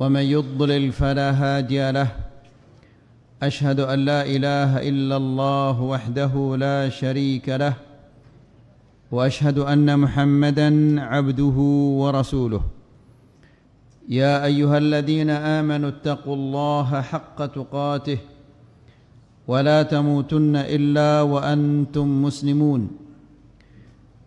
ومن يضلل فلا هادي له أشهد أن لا إله إلا الله وحده لا شريك له وأشهد أن محمدًا عبده ورسوله يا أيها الذين آمنوا اتقوا الله حق تقاته ولا تموتن إلا وأنتم مسلمون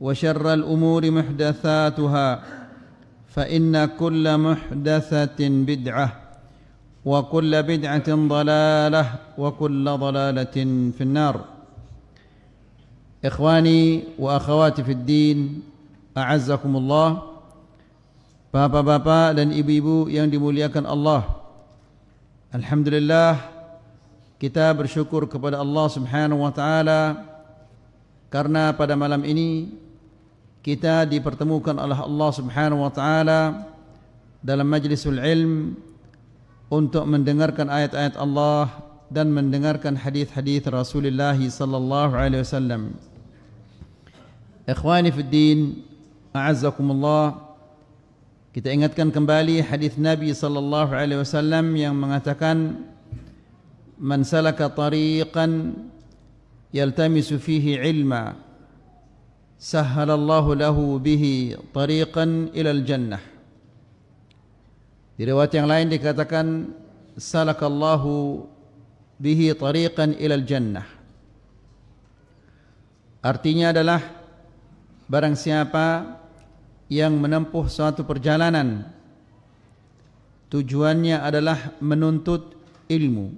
وشر الأمور محدثاتها فإن كل محدثة بدعة وكل بدعة ضلالة وكل ضلالة في النار إخواني وأخواتي في الدين أعزكم الله بابا بابا لن إبيبو يندم ليكن الله الحمد لله كتاب الشكر كبد الله سبحانه وتعالى karena pada malam ini kita dipertemukan oleh Allah Subhanahu wa taala dalam majlisul ilm untuk mendengarkan ayat-ayat Allah dan mendengarkan hadis-hadis Rasulullah sallallahu alaihi wasallam. Ikhwani fi din, a'azzakumullah. Kita ingatkan kembali hadis Nabi sallallahu alaihi wasallam yang mengatakan man salaka tariqan yaltamisu fihi ilma سهل الله له به طريقا إلى الجنة Di riwayat yang lain dikatakan salakallahu bihi tariqan ilal jannah. Artinya adalah barang siapa yang menempuh suatu perjalanan tujuannya adalah menuntut ilmu.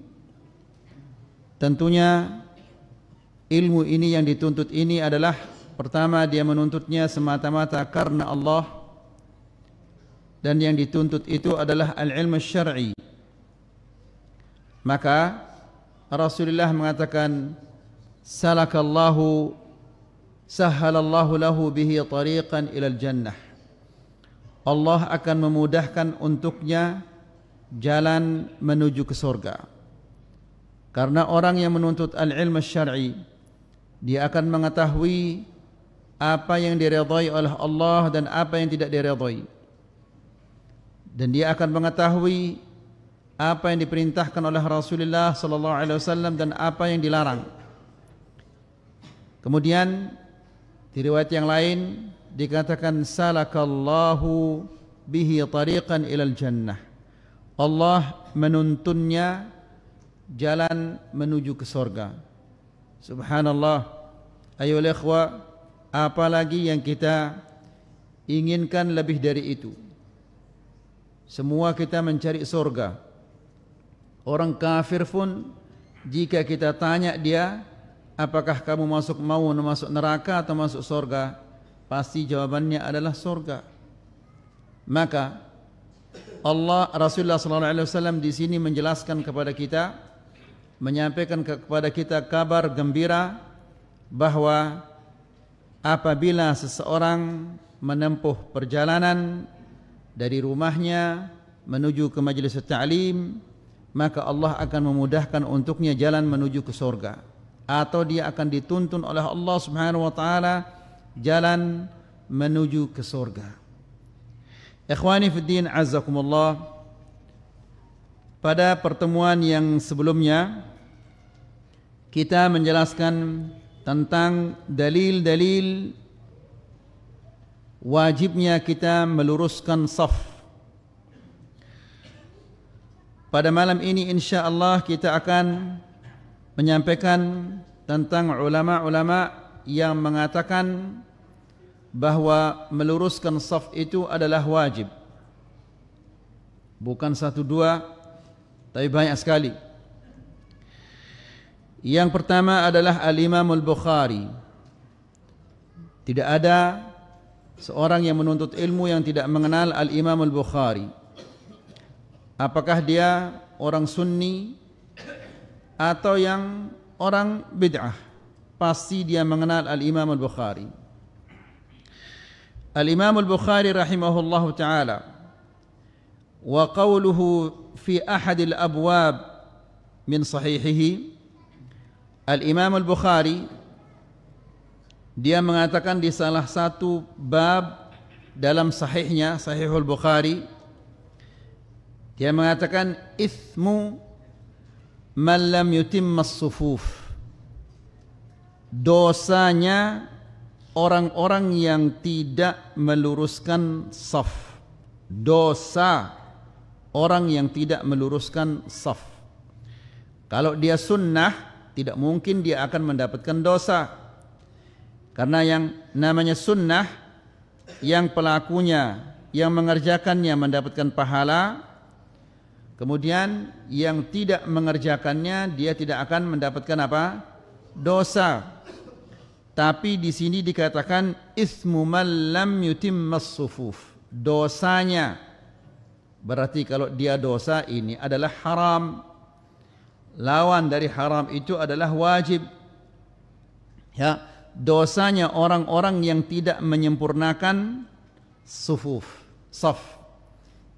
Tentunya ilmu ini yang dituntut ini adalah Pertama dia menuntutnya semata-mata karena Allah dan yang dituntut itu adalah al-ilmu syar'i. Maka Rasulullah mengatakan salakallahu sahhalallahu lahu bihi tariqan ila al-jannah. Allah akan memudahkan untuknya jalan menuju ke surga. Karena orang yang menuntut al-ilmu syar'i dia akan mengetahui apa yang diredhai oleh Allah dan apa yang tidak diredhai dan dia akan mengetahui apa yang diperintahkan oleh Rasulullah sallallahu alaihi wasallam dan apa yang dilarang kemudian di riwayat yang lain dikatakan salakallahu bihi tariqan ilal jannah Allah menuntunnya jalan menuju ke surga subhanallah ayo ikhwah apalagi yang kita inginkan lebih dari itu semua kita mencari surga orang kafir pun jika kita tanya dia apakah kamu masuk mau masuk neraka atau masuk surga pasti jawabannya adalah surga maka Allah Rasulullah sallallahu alaihi wasallam di sini menjelaskan kepada kita menyampaikan kepada kita kabar gembira bahwa apabila seseorang menempuh perjalanan dari rumahnya menuju ke majelis ta'lim maka Allah akan memudahkan untuknya jalan menuju ke surga atau dia akan dituntun oleh Allah Subhanahu wa taala jalan menuju ke surga. Ikhwani fi din pada pertemuan yang sebelumnya kita menjelaskan tentang dalil-dalil wajibnya kita meluruskan saf. Pada malam ini insya-Allah kita akan menyampaikan tentang ulama-ulama yang mengatakan bahawa meluruskan saf itu adalah wajib. Bukan satu dua tapi banyak sekali. Yang pertama adalah Al-Imam Al-Bukhari. Tidak ada seorang yang menuntut ilmu yang tidak mengenal Al-Imam Al-Bukhari. Apakah dia orang sunni atau yang orang bid'ah? Pasti dia mengenal Al-Imam Al-Bukhari. Al-Imam Al-Bukhari Rahimahullah taala wa qawluhu fi ahad abwab min sahihihi Al-Imam Al-Bukhari dia mengatakan di salah satu bab dalam sahihnya Sahihul Bukhari dia mengatakan ithmu man lam yutim as-sufuf dosanya orang-orang yang tidak meluruskan saf dosa orang yang tidak meluruskan saf kalau dia sunnah tidak mungkin dia akan mendapatkan dosa. Karena yang namanya sunnah yang pelakunya, yang mengerjakannya mendapatkan pahala, kemudian yang tidak mengerjakannya dia tidak akan mendapatkan apa? dosa. Tapi di sini dikatakan ismu man lam Dosanya. Berarti kalau dia dosa ini adalah haram. lawan dari haram itu adalah wajib. Ya, dosanya orang-orang yang tidak menyempurnakan sufuf, saf.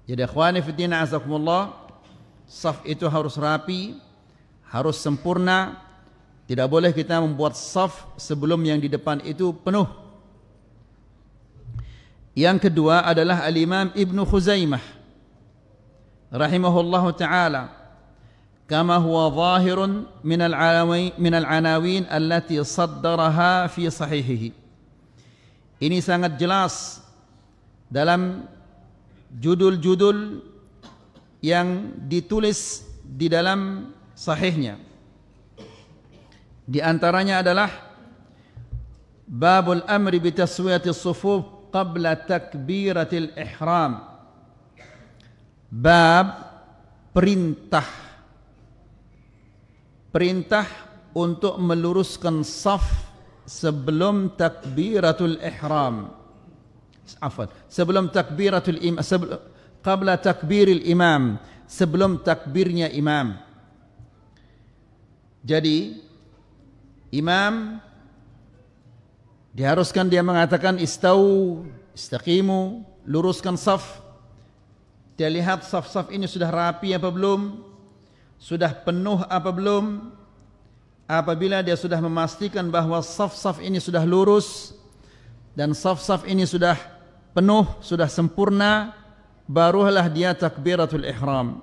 Jadi akhwani fi din azakumullah, saf itu harus rapi, harus sempurna. Tidak boleh kita membuat saf sebelum yang di depan itu penuh. Yang kedua adalah Al-Imam Ibn Khuzaimah rahimahullah taala كما هو ظاهر من من العناوين التي صدرها في صحيحه ini sangat jelas dalam judul-judul yang ditulis di dalam sahihnya di antaranya adalah babul amri bi taswiyati sufuf qabla takbiratil ihram bab perintah perintah untuk meluruskan saf sebelum takbiratul ihram afwan sebelum takbiratul imam sebelum qabla takbiril imam sebelum takbirnya imam jadi imam diharuskan dia mengatakan istau istaqimu luruskan saf dia lihat saf-saf ini sudah rapi apa belum sudah penuh apa belum apabila dia sudah memastikan bahawa saf-saf ini sudah lurus dan saf-saf ini sudah penuh sudah sempurna barulah dia takbiratul ihram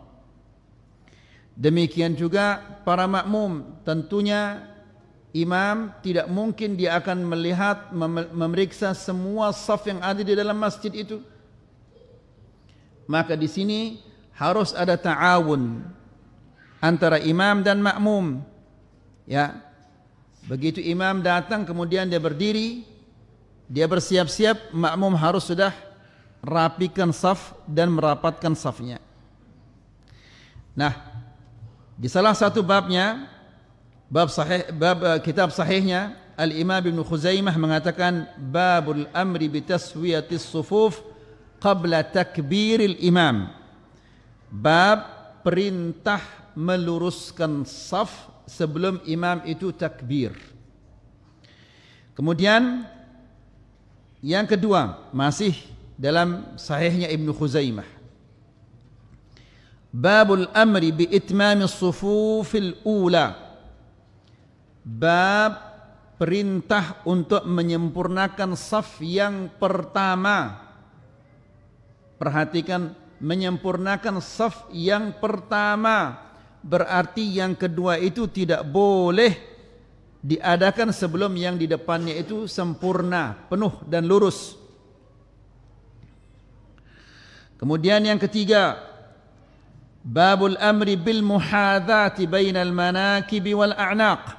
demikian juga para makmum tentunya imam tidak mungkin dia akan melihat memeriksa semua saf yang ada di dalam masjid itu maka di sini harus ada ta'awun antara imam dan makmum. Ya. Begitu imam datang kemudian dia berdiri, dia bersiap-siap, makmum harus sudah rapikan saf dan merapatkan safnya. Nah, di salah satu babnya bab sahih bab eh, kitab sahihnya Al-Imam Ibn Khuzaimah mengatakan babul amri bitaswiyatis sufuf qabla takbiril imam. Bab perintah meluruskan saf sebelum imam itu takbir. Kemudian yang kedua masih dalam sahihnya Ibn Khuzaimah. Babul amri bi itmami sufufil ula. Bab perintah untuk menyempurnakan saf yang pertama. Perhatikan menyempurnakan saf yang pertama berarti yang kedua itu tidak boleh diadakan sebelum yang di depannya itu sempurna, penuh dan lurus. Kemudian yang ketiga, babul amri bil muhadzati bainal manakib wal a'naq.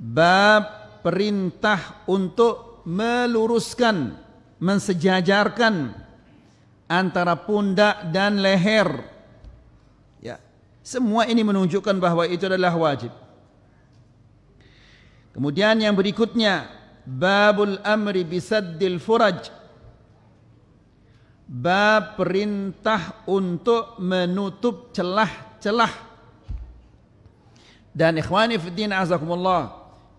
Bab perintah untuk meluruskan, mensejajarkan antara pundak dan leher. Semua ini menunjukkan bahawa itu adalah wajib. Kemudian yang berikutnya, babul amri bisaddil furaj. Bab perintah untuk menutup celah-celah. Dan ikhwani fiddin azakumullah,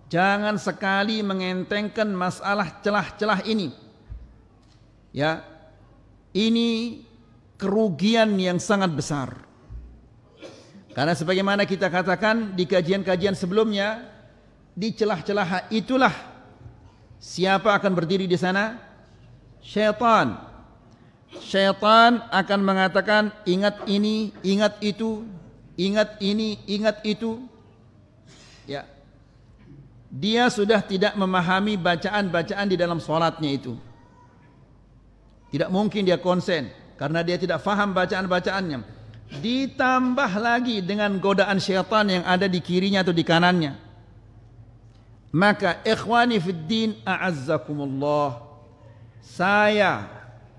jangan sekali mengentengkan masalah celah-celah ini. Ya, ini kerugian yang sangat besar. Karena sebagaimana kita katakan di kajian-kajian sebelumnya, di celah-celah itulah siapa akan berdiri di sana? Syaitan. Syaitan akan mengatakan ingat ini, ingat itu, ingat ini, ingat itu. Ya. Dia sudah tidak memahami bacaan-bacaan di dalam sholatnya itu. Tidak mungkin dia konsen karena dia tidak faham bacaan-bacaannya ditambah lagi dengan godaan syaitan yang ada di kirinya atau di kanannya maka ikhwani fid din a'azzakumullah saya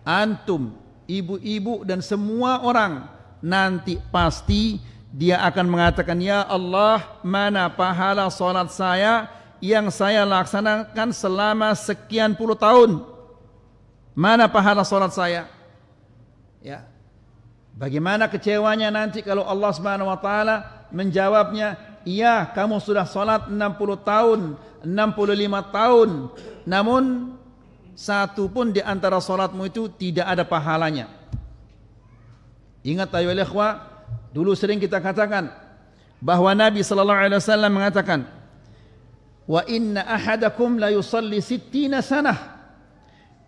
antum ibu-ibu dan semua orang nanti pasti dia akan mengatakan ya Allah mana pahala salat saya yang saya laksanakan selama sekian puluh tahun mana pahala salat saya ya Bagaimana kecewanya nanti kalau Allah Subhanahu wa taala menjawabnya, "Iya, kamu sudah salat 60 tahun, 65 tahun, namun satu pun di antara salatmu itu tidak ada pahalanya." Ingat ayo ikhwah, dulu sering kita katakan bahwa Nabi sallallahu alaihi wasallam mengatakan, "Wa inna ahadakum la yusalli 60 sanah."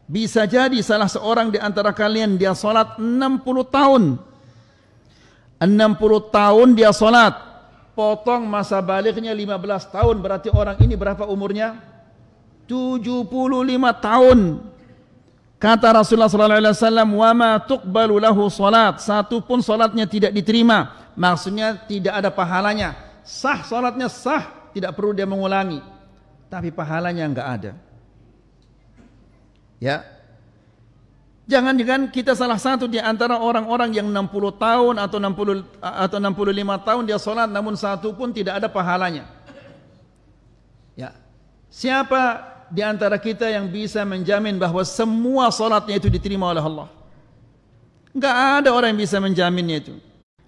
Bisa jadi salah seorang di antara kalian dia salat 60 tahun. 60 tahun dia salat. Potong masa baliknya 15 tahun, berarti orang ini berapa umurnya? 75 tahun. Kata Rasulullah sallallahu alaihi wasallam, "Wa ma tuqbalu lahu salat." Satu pun salatnya tidak diterima. Maksudnya tidak ada pahalanya. Sah salatnya sah, tidak perlu dia mengulangi. Tapi pahalanya enggak ada. Ya. Jangan jangan kita salah satu di antara orang-orang yang 60 tahun atau 60 atau 65 tahun dia salat namun satu pun tidak ada pahalanya. Ya. Siapa di antara kita yang bisa menjamin bahawa semua salatnya itu diterima oleh Allah? Enggak ada orang yang bisa menjaminnya itu.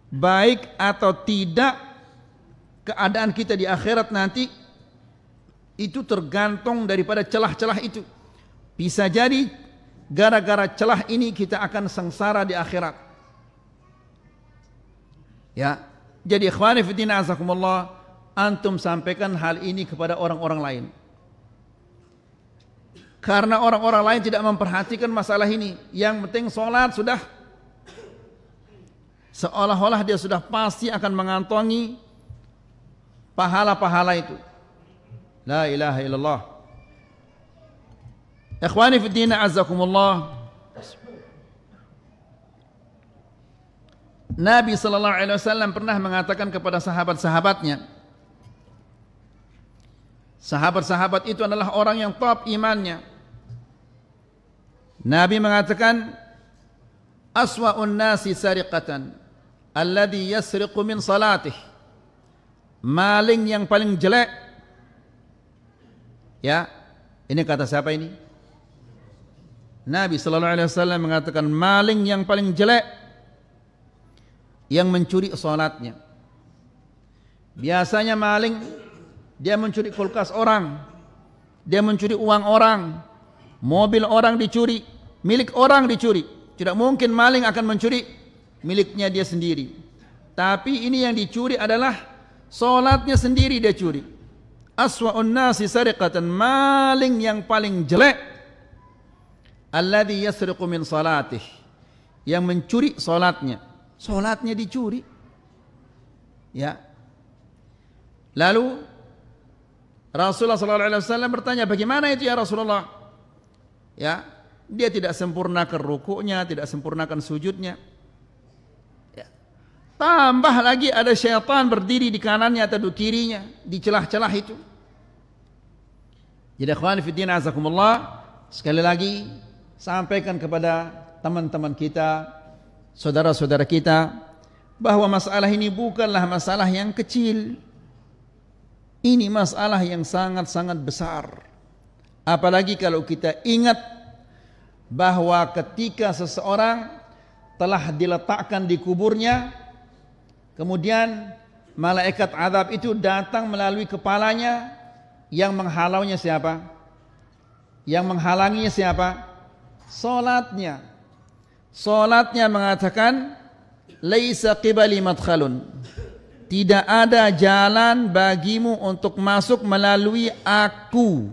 Baik atau tidak keadaan kita di akhirat nanti itu tergantung daripada celah-celah itu. Bisa jadi gara-gara celah ini kita akan sengsara di akhirat. Ya. Jadi ikhwani fiddin azakumullah, antum sampaikan hal ini kepada orang-orang lain. Karena orang-orang lain tidak memperhatikan masalah ini. Yang penting sholat sudah seolah-olah dia sudah pasti akan mengantongi pahala-pahala itu. La ilaha illallah. Ikhwani fi din azakumullah. Nabi sallallahu alaihi wasallam pernah mengatakan kepada sahabat-sahabatnya Sahabat-sahabat itu adalah orang yang top imannya. Nabi mengatakan aswa'un nasi sariqatan alladhi yasriqu min salatih. Maling yang paling jelek ya, ini kata siapa ini? Nabi sallallahu alaihi wasallam mengatakan maling yang paling jelek yang mencuri salatnya. Biasanya maling dia mencuri kulkas orang, dia mencuri uang orang, mobil orang dicuri, milik orang dicuri. Tidak mungkin maling akan mencuri miliknya dia sendiri. Tapi ini yang dicuri adalah salatnya sendiri dia curi. Aswa'un nasi sariqatan maling yang paling jelek alladhi yasriqu min salatih yang mencuri salatnya salatnya dicuri ya lalu Rasulullah sallallahu alaihi wasallam bertanya bagaimana itu ya Rasulullah ya dia tidak sempurna kerukuknya, tidak sempurnakan sujudnya ya. tambah lagi ada syaitan berdiri di kanannya atau di kirinya di celah-celah itu jadi akhwan fiddin azakumullah sekali lagi sampaikan kepada teman-teman kita, saudara-saudara kita bahwa masalah ini bukanlah masalah yang kecil. Ini masalah yang sangat-sangat besar. Apalagi kalau kita ingat bahwa ketika seseorang telah diletakkan di kuburnya, kemudian malaikat azab itu datang melalui kepalanya yang menghalaunya siapa? Yang menghalanginya siapa? Solatnya. Solatnya mengatakan, Laisa qibali madkhalun. Tidak ada jalan bagimu untuk masuk melalui aku.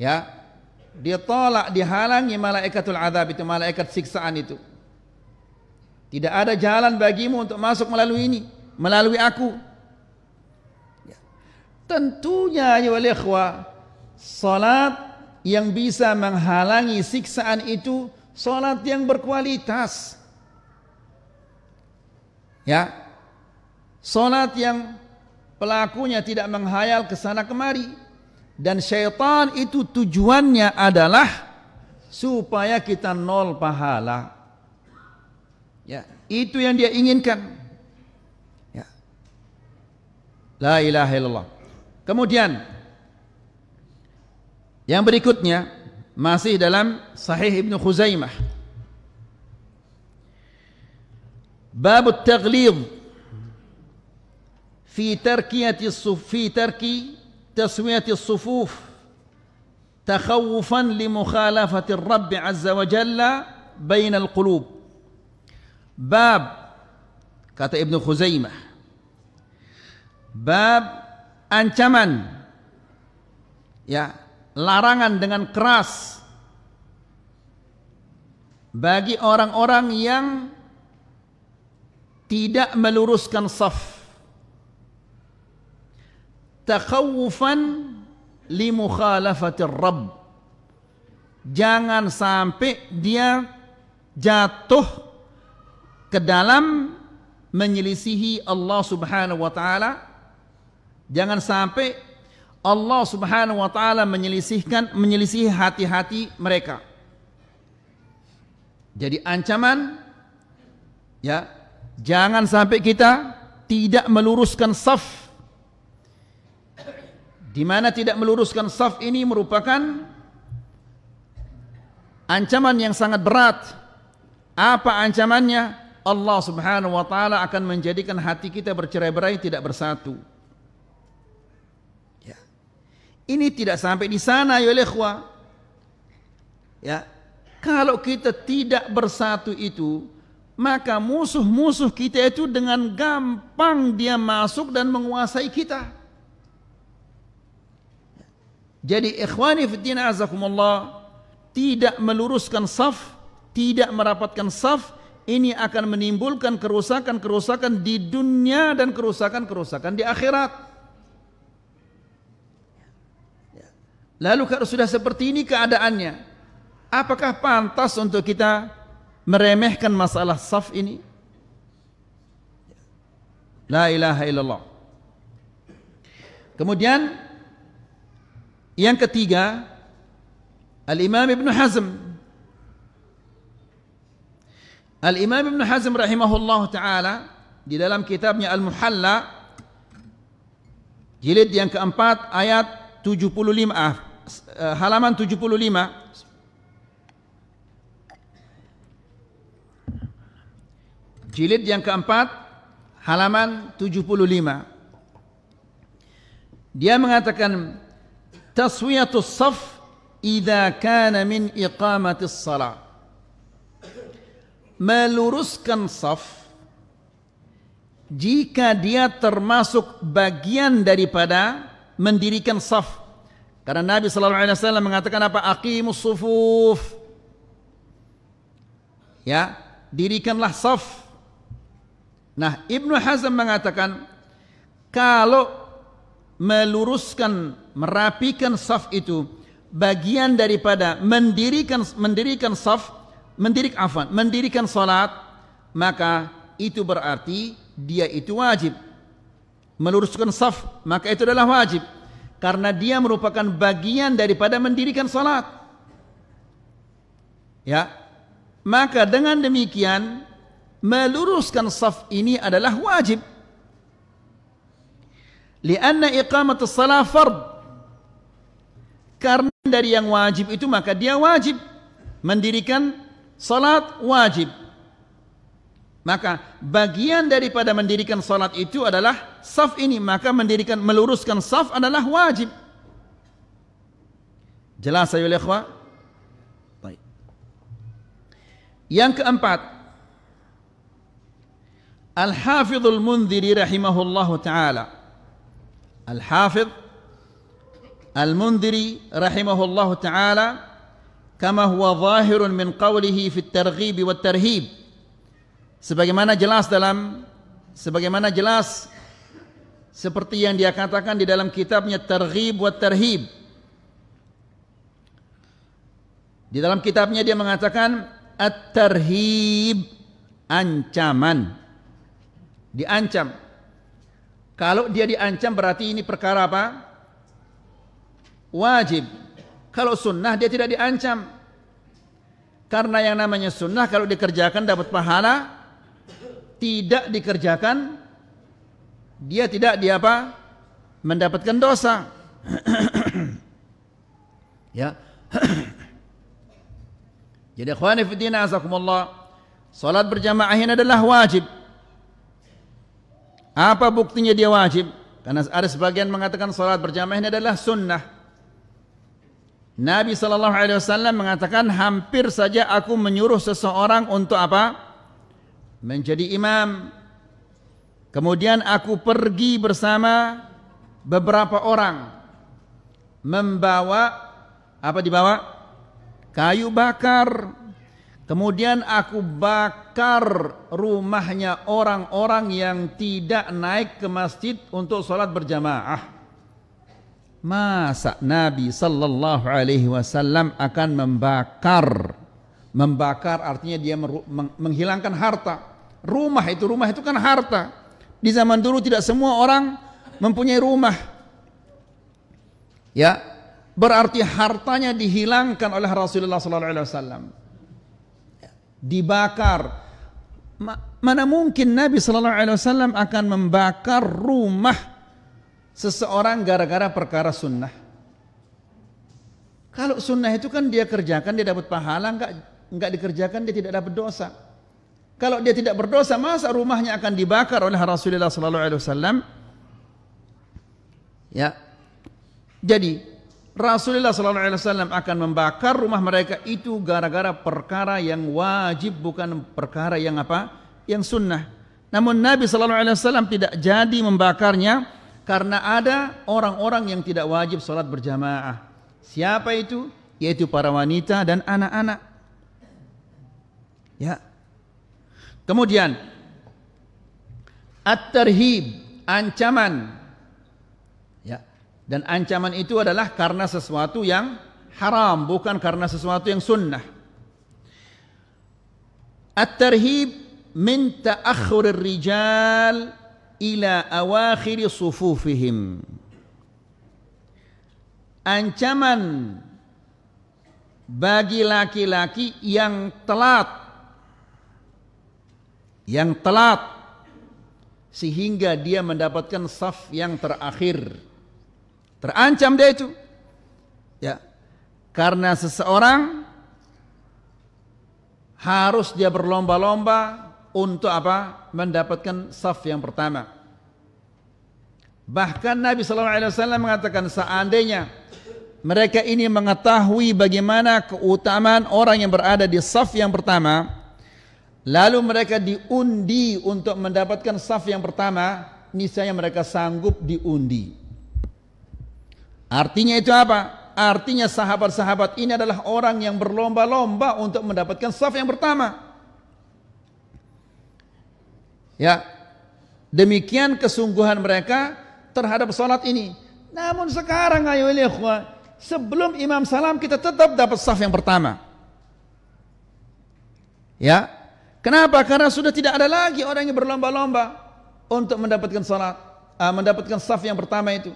Ya. Dia tolak, dihalangi malaikatul azab itu, malaikat siksaan itu. Tidak ada jalan bagimu untuk masuk melalui ini, melalui aku. Ya. Tentunya ya wal ikhwah, salat yang bisa menghalangi siksaan itu salat yang berkualitas. Ya. Salat yang pelakunya tidak menghayal ke sana kemari dan syaitan itu tujuannya adalah supaya kita nol pahala. Ya, itu yang dia inginkan. Ya. La ilaha illallah. Kemudian Yang berikutnya masih dalam Sahih Ibn Khuzaimah. Bab taglid taghlid fi tarkiyati fi tarki taswiyati as-sufuf ar-rabb 'azza wa jalla bain al-qulub. Bab kata Ibn Khuzaimah bab ancaman ya larangan dengan keras bagi orang-orang yang tidak meluruskan saf takhawufan li mukhalafatir rabb jangan sampai dia jatuh ke dalam menyelisihi Allah Subhanahu wa taala jangan sampai Allah Subhanahu wa taala menyelisihkan menyelisihi hati-hati mereka. Jadi ancaman ya, jangan sampai kita tidak meluruskan saf. Di mana tidak meluruskan saf ini merupakan ancaman yang sangat berat. Apa ancamannya? Allah Subhanahu wa taala akan menjadikan hati kita bercerai-berai tidak bersatu. Ini tidak sampai di sana ya ikhwah. Ya. Kalau kita tidak bersatu itu, maka musuh-musuh kita itu dengan gampang dia masuk dan menguasai kita. Jadi ikhwani fiddin azakumullah tidak meluruskan saf, tidak merapatkan saf, ini akan menimbulkan kerusakan-kerusakan di dunia dan kerusakan-kerusakan di akhirat. Lalu kalau sudah seperti ini keadaannya, apakah pantas untuk kita meremehkan masalah saf ini? La ilaha illallah. Kemudian yang ketiga, Al Imam Ibn Hazm. Al Imam Ibn Hazm rahimahullah taala di dalam kitabnya Al Muhalla jilid yang keempat ayat 75 Eh, halaman 75 jilid yang keempat halaman 75 dia mengatakan taswiyatus saf idza kana min iqamatis salat meluruskan saf jika dia termasuk bagian daripada mendirikan saf karena Nabi Shallallahu Alaihi Wasallam mengatakan apa? Aqimus sufuf. Ya, dirikanlah saf. Nah, Ibnu Hazm mengatakan kalau meluruskan, merapikan saf itu bagian daripada mendirikan mendirikan saf, mendirik afan, mendirikan salat, maka itu berarti dia itu wajib. Meluruskan saf, maka itu adalah wajib karena dia merupakan bagian daripada mendirikan salat. Ya. Maka dengan demikian meluruskan saf ini adalah wajib. Lianna iqamat as fard. Karena dari yang wajib itu maka dia wajib mendirikan salat wajib. Maka bagian daripada mendirikan salat itu adalah saf ini. Maka mendirikan meluruskan saf adalah wajib. Jelas saya oleh ikhwah? Baik. Yang keempat, Al-Hafidhul Mundhiri rahimahullahu taala. Al-Hafidh Al-Mundhiri rahimahullahu taala kama huwa zahirun min qawlihi fi at-targhib wat-tarhib sebagaimana jelas dalam sebagaimana jelas seperti yang dia katakan di dalam kitabnya Targhib wa Tarhib di dalam kitabnya dia mengatakan at-tarhib ancaman diancam kalau dia diancam berarti ini perkara apa wajib kalau sunnah dia tidak diancam karena yang namanya sunnah kalau dikerjakan dapat pahala tidak dikerjakan dia tidak dia apa mendapatkan dosa ya jadi ikhwan fillah azakumullah salat berjamaah ini adalah wajib apa buktinya dia wajib karena ada sebagian mengatakan salat berjamaah ini adalah sunnah Nabi SAW alaihi wasallam mengatakan hampir saja aku menyuruh seseorang untuk apa menjadi imam. Kemudian aku pergi bersama beberapa orang membawa apa dibawa? Kayu bakar. Kemudian aku bakar rumahnya orang-orang yang tidak naik ke masjid untuk sholat berjamaah. Masa Nabi Sallallahu Alaihi Wasallam akan membakar Membakar artinya dia menghilangkan harta. Rumah itu rumah itu kan harta. Di zaman dulu tidak semua orang mempunyai rumah. Ya, berarti hartanya dihilangkan oleh Rasulullah sallallahu alaihi wasallam. Dibakar. Mana mungkin Nabi sallallahu alaihi wasallam akan membakar rumah seseorang gara-gara perkara sunnah? Kalau sunnah itu kan dia kerjakan dia dapat pahala enggak nggak dikerjakan dia tidak dapat dosa. Kalau dia tidak berdosa, masa rumahnya akan dibakar oleh Rasulullah sallallahu alaihi wasallam? Ya. Jadi Rasulullah sallallahu alaihi wasallam akan membakar rumah mereka itu gara-gara perkara yang wajib bukan perkara yang apa? Yang sunnah. Namun Nabi sallallahu alaihi wasallam tidak jadi membakarnya karena ada orang-orang yang tidak wajib salat berjamaah. Siapa itu? Yaitu para wanita dan anak-anak. Ya. Kemudian at-tarhib, ancaman. Ya. Dan ancaman itu adalah karena sesuatu yang haram, bukan karena sesuatu yang sunnah. At-tarhib min ta'akhur rijal ila awakhir sufufihim. Ancaman bagi laki-laki yang telat yang telat sehingga dia mendapatkan saf yang terakhir. Terancam dia itu. Ya. Karena seseorang harus dia berlomba-lomba untuk apa? Mendapatkan saf yang pertama. Bahkan Nabi SAW mengatakan seandainya mereka ini mengetahui bagaimana keutamaan orang yang berada di saf yang pertama, Lalu mereka diundi untuk mendapatkan saf yang pertama, niscaya mereka sanggup diundi. Artinya itu apa? Artinya sahabat-sahabat ini adalah orang yang berlomba-lomba untuk mendapatkan saf yang pertama. Ya, demikian kesungguhan mereka terhadap salat ini. Namun sekarang ayo sebelum imam salam kita tetap dapat saf yang pertama. Ya, Kenapa? Karena sudah tidak ada lagi orang yang berlomba-lomba untuk mendapatkan salat, uh, mendapatkan saf yang pertama itu.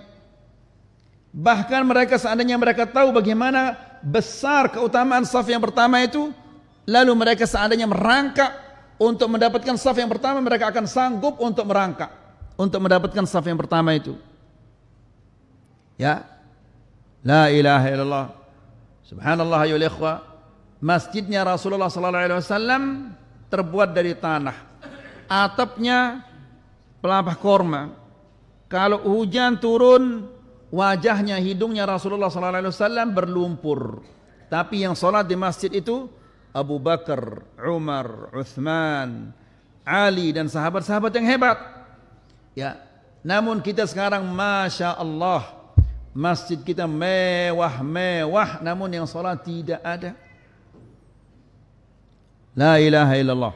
Bahkan mereka seandainya mereka tahu bagaimana besar keutamaan saf yang pertama itu, lalu mereka seandainya merangkak untuk mendapatkan saf yang pertama, mereka akan sanggup untuk merangkak untuk mendapatkan saf yang pertama itu. Ya. La ilaha illallah. Subhanallah ya ikhwah. Masjidnya Rasulullah sallallahu alaihi wasallam terbuat dari tanah. Atapnya pelapah korma. Kalau hujan turun, wajahnya, hidungnya Rasulullah Sallallahu Alaihi Wasallam berlumpur. Tapi yang solat di masjid itu Abu Bakar, Umar, Uthman, Ali dan sahabat-sahabat yang hebat. Ya, namun kita sekarang, masya Allah, masjid kita mewah-mewah, namun yang solat tidak ada. La ilaha illallah.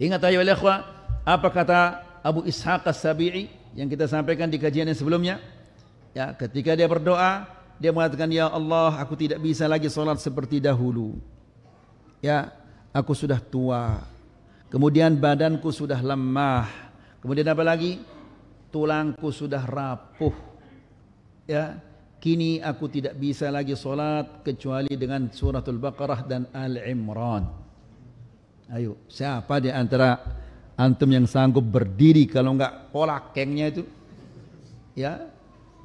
Ingat ayo ikhwah, apa kata Abu Ishaq As-Sabi'i yang kita sampaikan di kajian yang sebelumnya? Ya, ketika dia berdoa, dia mengatakan, "Ya Allah, aku tidak bisa lagi solat seperti dahulu. Ya, aku sudah tua. Kemudian badanku sudah lemah. Kemudian apa lagi? Tulangku sudah rapuh. Ya, Kini aku tidak bisa lagi solat kecuali dengan suratul Baqarah dan Al-Imran. Ayo, siapa di antara antum yang sanggup berdiri kalau enggak pola kengnya itu? Ya,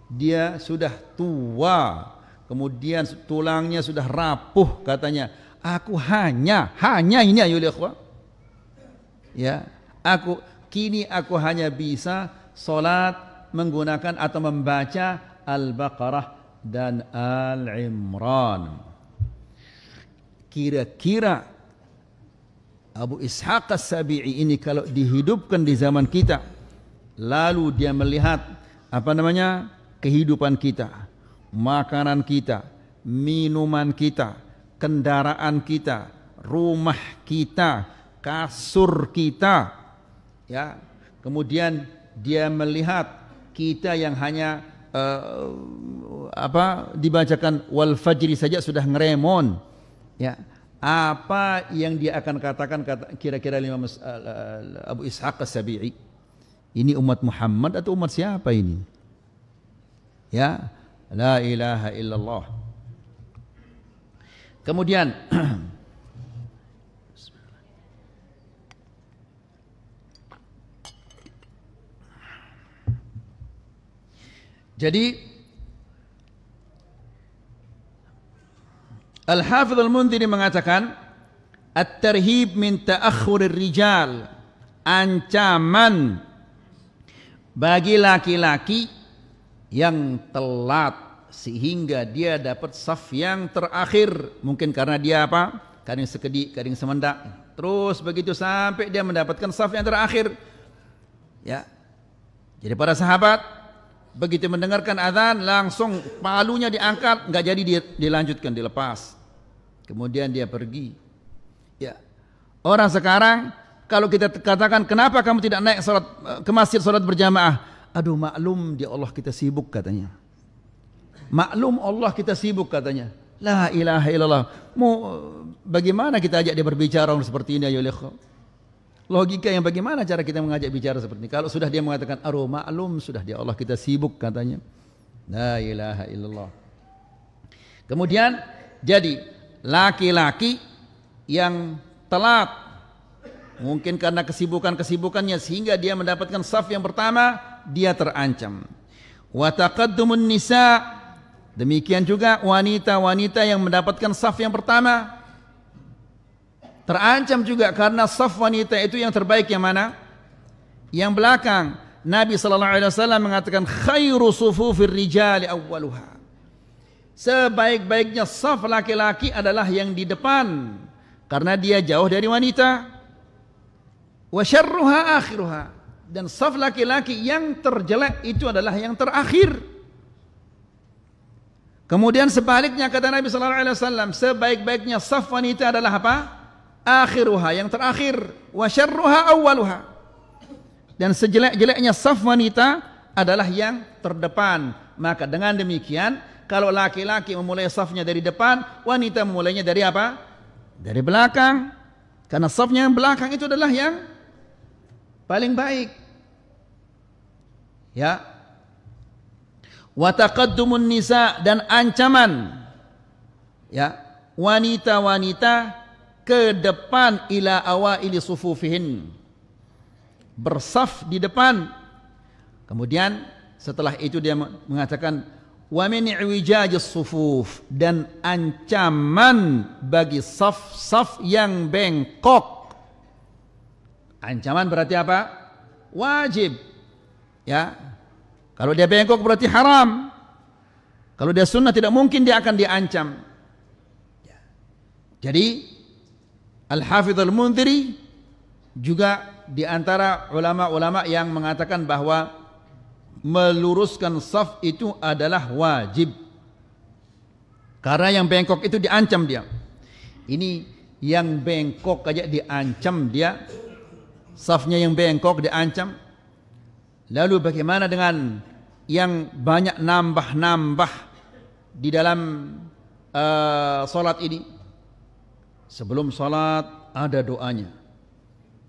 dia sudah tua, kemudian tulangnya sudah rapuh katanya. Aku hanya, hanya ini ayo ikhwah. Ya, aku kini aku hanya bisa solat menggunakan atau membaca Al-Baqarah dan Al-Imran. Kira-kira Abu Ishaq As-Sabi'i ini kalau dihidupkan di zaman kita lalu dia melihat apa namanya kehidupan kita, makanan kita, minuman kita, kendaraan kita, rumah kita, kasur kita. Ya. Kemudian dia melihat kita yang hanya uh, apa dibacakan wal fajri saja sudah ngeremon ya apa yang dia akan katakan kata, kira-kira Imam uh, Abu Ishaq As-Sabi'i ini umat Muhammad atau umat siapa ini ya la ilaha illallah kemudian Jadi Al-Hafidh al ini mengatakan At-tarhib min ta'akhurir rijal Ancaman Bagi laki-laki Yang telat Sehingga dia dapat saf yang terakhir Mungkin karena dia apa? Kadang sekedik, kadang semendak Terus begitu sampai dia mendapatkan saf yang terakhir Ya, Jadi para sahabat Begitu mendengarkan azan langsung palunya diangkat, nggak jadi dia dilanjutkan dilepas. Kemudian dia pergi. Ya. Orang sekarang kalau kita katakan kenapa kamu tidak naik sholat eh, ke masjid sholat berjamaah? Aduh maklum di Allah kita sibuk katanya. Maklum Allah kita sibuk katanya. La ilaha illallah. Mau eh, bagaimana kita ajak dia berbicara seperti ini ya logika yang bagaimana cara kita mengajak bicara seperti ini? Kalau sudah dia mengatakan aroma alum sudah dia Allah kita sibuk katanya. La ilaha illallah. Kemudian jadi laki-laki yang telat mungkin karena kesibukan-kesibukannya sehingga dia mendapatkan saf yang pertama dia terancam. Wa taqaddumun nisa demikian juga wanita-wanita yang mendapatkan saf yang pertama Terancam juga karena saf wanita itu yang terbaik yang mana? Yang belakang. Nabi sallallahu alaihi wasallam mengatakan khairu sufufir rijali awwaluha. Sebaik-baiknya saf laki-laki adalah yang di depan karena dia jauh dari wanita. Wa syarruha akhiruha. Dan saf laki-laki yang terjelek itu adalah yang terakhir. Kemudian sebaliknya kata Nabi sallallahu alaihi wasallam, sebaik-baiknya saf wanita adalah apa? akhiruha yang terakhir wa syarruha awwaluha dan sejelek-jeleknya saf wanita adalah yang terdepan maka dengan demikian kalau laki-laki memulai safnya dari depan wanita memulainya dari apa dari belakang karena safnya yang belakang itu adalah yang paling baik ya wa nisa dan ancaman ya wanita-wanita ke depan ila awaili sufufihin bersaf di depan kemudian setelah itu dia mengatakan wa min sufuf dan ancaman bagi saf-saf yang bengkok ancaman berarti apa wajib ya kalau dia bengkok berarti haram kalau dia sunnah tidak mungkin dia akan diancam ya. jadi Al-Hafidh Al-Mundhiri juga di antara ulama-ulama yang mengatakan bahwa meluruskan saf itu adalah wajib. Karena yang bengkok itu diancam dia. Ini yang bengkok aja diancam dia. Safnya yang bengkok diancam. Lalu bagaimana dengan yang banyak nambah-nambah di dalam uh, solat ini? Sebelum salat ada doanya.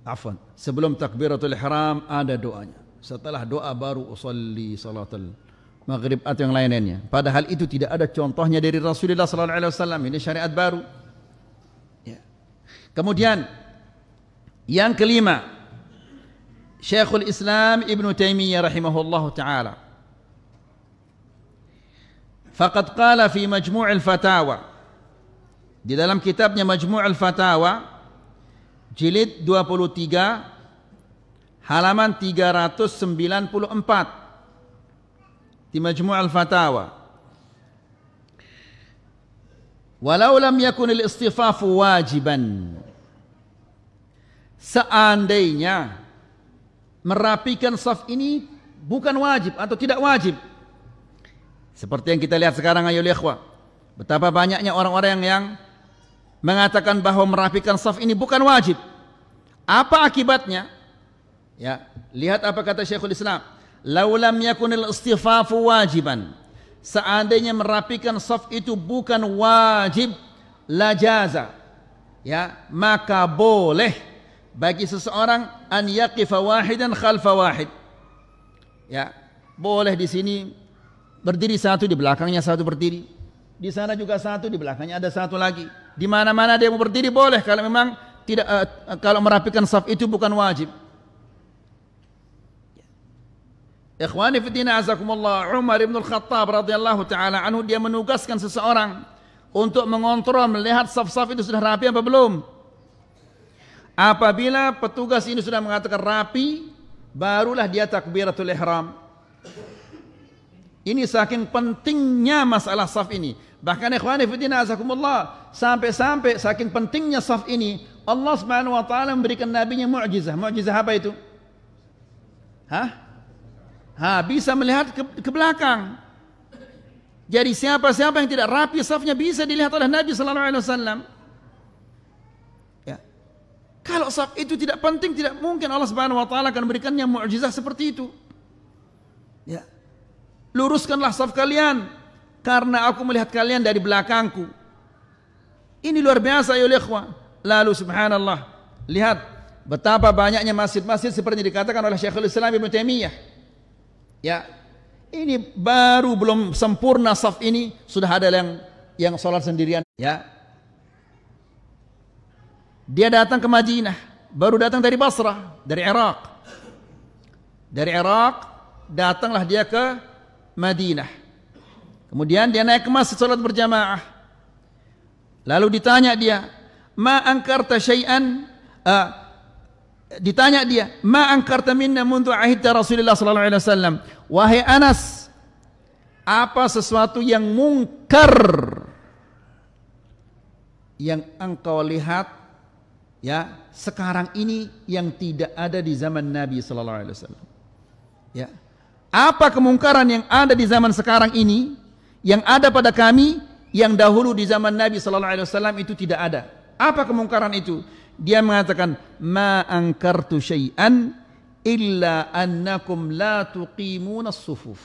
Afan. Sebelum takbiratul ihram ada doanya. Setelah doa baru usalli salatul maghrib atau yang lain lainnya. Padahal itu tidak ada contohnya dari Rasulullah sallallahu alaihi wasallam. Ini syariat baru. Ya. Kemudian yang kelima Syekhul Islam Ibn Taymiyyah rahimahullah ta'ala Faqad qala fi al fatawa Di dalam kitabnya Majmu' al-Fatawa jilid 23 halaman 394 di Majmu' al-Fatawa. Walau lam yakun al-istifafu wajiban seandainya merapikan saf ini bukan wajib atau tidak wajib. Seperti yang kita lihat sekarang ayo ikhwah. Betapa banyaknya orang-orang yang mengatakan bahwa merapikan saf ini bukan wajib. Apa akibatnya? Ya, lihat apa kata Syekhul Islam. Laulam yakunil istifafu wajiban. Seandainya merapikan saf itu bukan wajib, lajaza. Ya, maka boleh bagi seseorang an yaqifa wahidan khalfa wahid. Ya, boleh di sini berdiri satu di belakangnya satu berdiri. Di sana juga satu di belakangnya ada satu lagi. di mana-mana dia mau berdiri boleh kalau memang tidak uh, kalau merapikan saf itu bukan wajib. Ikhwani fi din azakumullah Umar bin Al-Khattab radhiyallahu taala anhu dia menugaskan seseorang untuk mengontrol melihat saf-saf itu sudah rapi apa belum. Apabila petugas ini sudah mengatakan rapi barulah dia takbiratul ihram. Ini saking pentingnya masalah saf ini. Bahkan ikhwani fitina azakumullah. Sampai-sampai saking pentingnya saf ini. Allah subhanahu wa ta'ala memberikan nabinya mukjizah. Mukjizah apa itu? Hah? Ha, bisa melihat ke, ke belakang. Jadi siapa-siapa yang tidak rapi safnya bisa dilihat oleh Nabi sallallahu alaihi wasallam. Ya. Kalau saf itu tidak penting tidak mungkin Allah Subhanahu wa taala akan memberikannya mukjizah seperti itu. Ya luruskanlah saf kalian karena aku melihat kalian dari belakangku ini luar biasa ya ikhwah lalu subhanallah lihat betapa banyaknya masjid-masjid seperti yang dikatakan oleh Syekhul Islam Ibn Taimiyah ya ini baru belum sempurna saf ini sudah ada yang yang sholat sendirian ya dia datang ke Madinah baru datang dari Basrah dari Irak dari Irak datanglah dia ke Madinah. Kemudian dia naik ke masjid salat berjamaah. Lalu ditanya dia, "Ma angkarta syai'an?" Uh, ditanya dia, "Ma angkarta minna mundu ahidta Rasulullah sallallahu alaihi wasallam?" Wahai Anas, apa sesuatu yang mungkar yang engkau lihat ya sekarang ini yang tidak ada di zaman Nabi sallallahu alaihi wasallam. Ya. Apa kemungkaran yang ada di zaman sekarang ini yang ada pada kami yang dahulu di zaman Nabi sallallahu alaihi wasallam itu tidak ada? Apa kemungkaran itu? Dia mengatakan ma ankartu syai'an illa annakum la tuqimuna sufuf.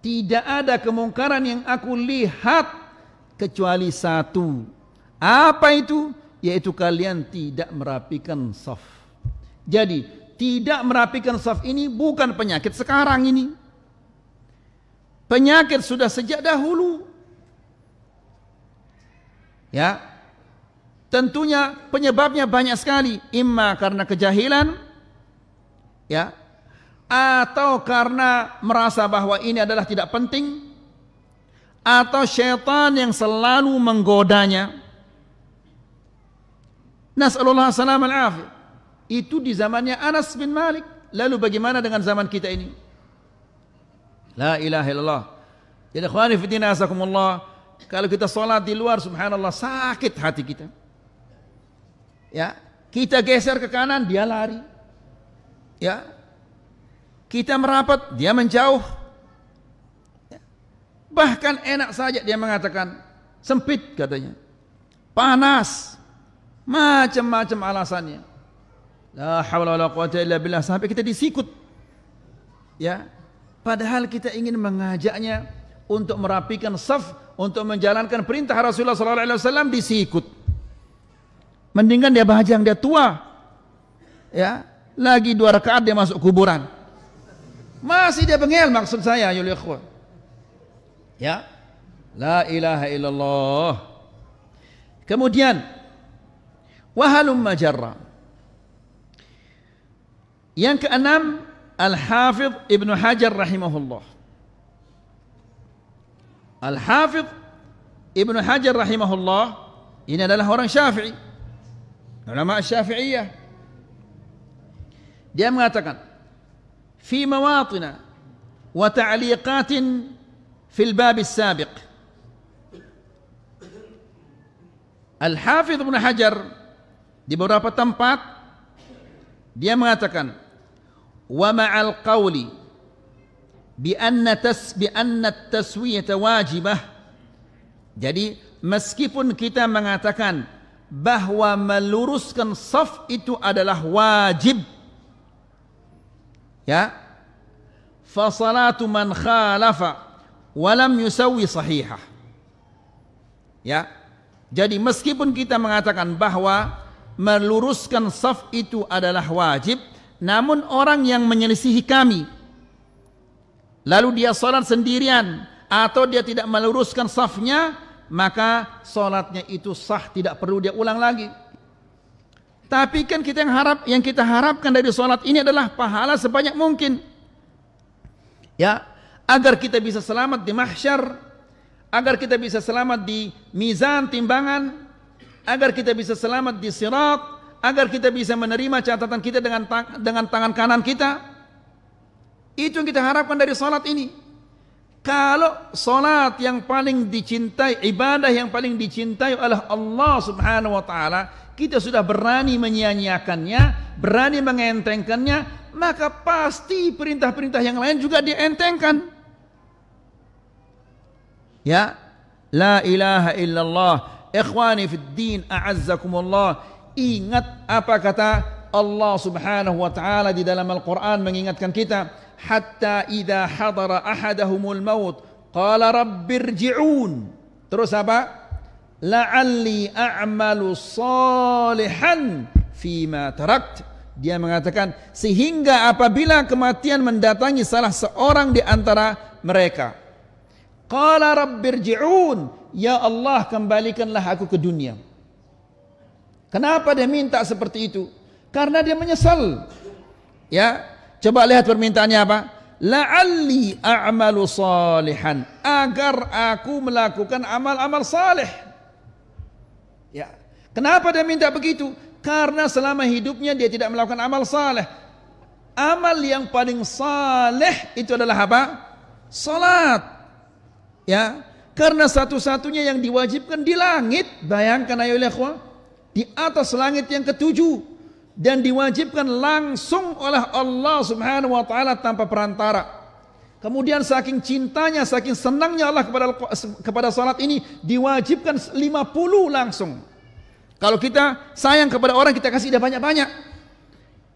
Tidak ada kemungkaran yang aku lihat kecuali satu. Apa itu? Yaitu kalian tidak merapikan saf. Jadi tidak merapikan saf ini bukan penyakit sekarang ini. Penyakit sudah sejak dahulu. Ya. Tentunya penyebabnya banyak sekali, imma karena kejahilan ya, atau karena merasa bahwa ini adalah tidak penting atau syaitan yang selalu menggodanya. Nasallallahu alaihi wasallam itu di zamannya Anas bin Malik. Lalu bagaimana dengan zaman kita ini? La ilaha illallah. Jadi ya khawani fitina asakumullah. Kalau kita sholat di luar subhanallah sakit hati kita. Ya, kita geser ke kanan dia lari. Ya. Kita merapat dia menjauh. Ya. Bahkan enak saja dia mengatakan sempit katanya. Panas. Macam-macam alasannya. La haula wala quwata illa billah sampai kita disikut. Ya. Padahal kita ingin mengajaknya untuk merapikan saf untuk menjalankan perintah Rasulullah sallallahu alaihi wasallam disikut. Mendingan dia bahajang dia tua. Ya, lagi dua rakaat dia masuk kuburan. Masih dia bengel maksud saya ayol ikhwan. Ya. La ilaha illallah. Kemudian wahalum majarra. Yang keenam Al-Hafidh Ibn Hajar rahimahullah Al-Hafidh Ibn Hajar rahimahullah Ini adalah orang syafi'i Ulama syafi'iyah Dia mengatakan Fi mawatina Wa ta'liqatin Fil bab sabiq Al-Hafidh Ibn Hajar Di beberapa tempat Dia mengatakan wa ma'al qawli bi anna tas bi anna jadi meskipun kita mengatakan bahwa meluruskan saf itu adalah wajib ya fasalatu man khalafa walam yusawi sahihah ya jadi meskipun kita mengatakan bahwa meluruskan saf itu adalah wajib namun orang yang menyelisihi kami lalu dia sholat sendirian atau dia tidak meluruskan safnya maka sholatnya itu sah tidak perlu dia ulang lagi. Tapi kan kita yang harap yang kita harapkan dari sholat ini adalah pahala sebanyak mungkin. Ya, agar kita bisa selamat di mahsyar, agar kita bisa selamat di mizan timbangan, agar kita bisa selamat di sirat, agar kita bisa menerima catatan kita dengan tang dengan tangan kanan kita. Itu yang kita harapkan dari salat ini. Kalau salat yang paling dicintai, ibadah yang paling dicintai oleh Allah Subhanahu wa taala, kita sudah berani menyia-nyiakannya, berani mengentengkannya, maka pasti perintah-perintah yang lain juga dientengkan. Ya, la ilaha illallah, ikhwani fid din, a'azzakumullah. Ingat apa kata Allah Subhanahu wa taala di dalam Al-Qur'an mengingatkan kita, hatta idza hadara ahadahumul maut qala rabbirji'un. Terus apa? La'alli a'malu salihan ma tarakt. Dia mengatakan sehingga apabila kematian mendatangi salah seorang di antara mereka. Qala rabbirji'un. Ya Allah kembalikanlah aku ke dunia. Kenapa dia minta seperti itu? Karena dia menyesal. Ya, coba lihat permintaannya apa? La'alli a'malu salihan agar aku melakukan amal-amal saleh. Ya. Kenapa dia minta begitu? Karena selama hidupnya dia tidak melakukan amal saleh. Amal yang paling saleh itu adalah apa? Salat. Ya. Karena satu-satunya yang diwajibkan di langit, bayangkan ayo ikhwan, di atas langit yang ketujuh dan diwajibkan langsung oleh Allah Subhanahu wa taala tanpa perantara. Kemudian saking cintanya, saking senangnya Allah kepada kepada salat ini diwajibkan 50 langsung. Kalau kita sayang kepada orang kita kasih dia banyak-banyak.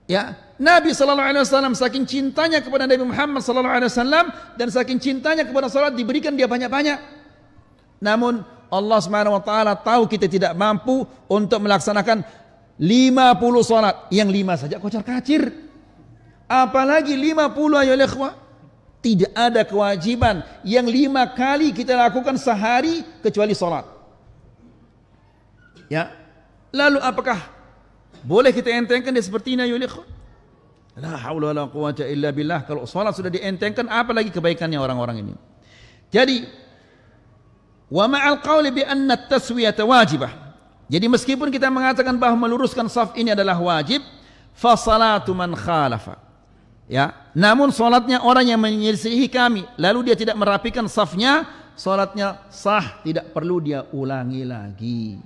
Ya, Nabi sallallahu alaihi wasallam saking cintanya kepada Nabi Muhammad sallallahu alaihi wasallam dan saking cintanya kepada salat diberikan dia banyak-banyak. Namun Allah Subhanahu wa taala tahu kita tidak mampu untuk melaksanakan 50 salat. Yang 5 saja kocar-kacir. Apalagi 50 ayo ikhwan. Tidak ada kewajiban yang 5 kali kita lakukan sehari kecuali salat. Ya. Lalu apakah boleh kita entengkan dia seperti ini ayo ikhwan? La haula la quwata illa billah. Kalau salat sudah dientengkan apalagi kebaikannya orang-orang ini. Jadi Wa ma'al qawli bi anna taswiyata wajibah. Jadi meskipun kita mengatakan bahwa meluruskan saf ini adalah wajib, fa salatu man khalafa. Ya, namun salatnya orang yang menyelisihi kami, lalu dia tidak merapikan safnya, salatnya sah, tidak perlu dia ulangi lagi.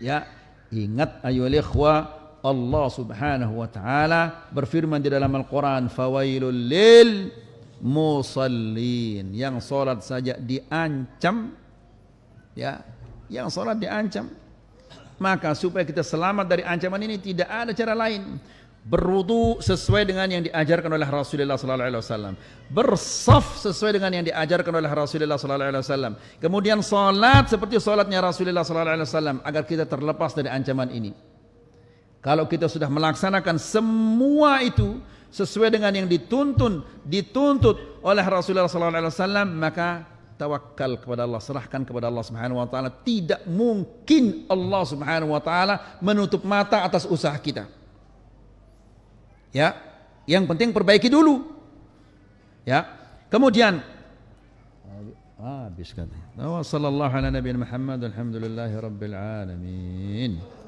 Ya, ingat ayol ikhwah Allah Subhanahu wa taala berfirman di dalam Al-Qur'an fawailul lil musallin yang salat saja diancam ya yang sholat diancam maka supaya kita selamat dari ancaman ini tidak ada cara lain berwudu sesuai dengan yang diajarkan oleh Rasulullah sallallahu alaihi wasallam bersaf sesuai dengan yang diajarkan oleh Rasulullah sallallahu alaihi wasallam kemudian salat seperti salatnya Rasulullah sallallahu alaihi wasallam agar kita terlepas dari ancaman ini kalau kita sudah melaksanakan semua itu sesuai dengan yang dituntun dituntut oleh Rasulullah sallallahu alaihi wasallam maka tawakal kepada Allah, serahkan kepada Allah Subhanahu wa taala. Tidak mungkin Allah Subhanahu wa taala menutup mata atas usaha kita. Ya, yang penting perbaiki dulu. Ya. Kemudian habis katanya. Wa ala nabiyina Muhammad alamin.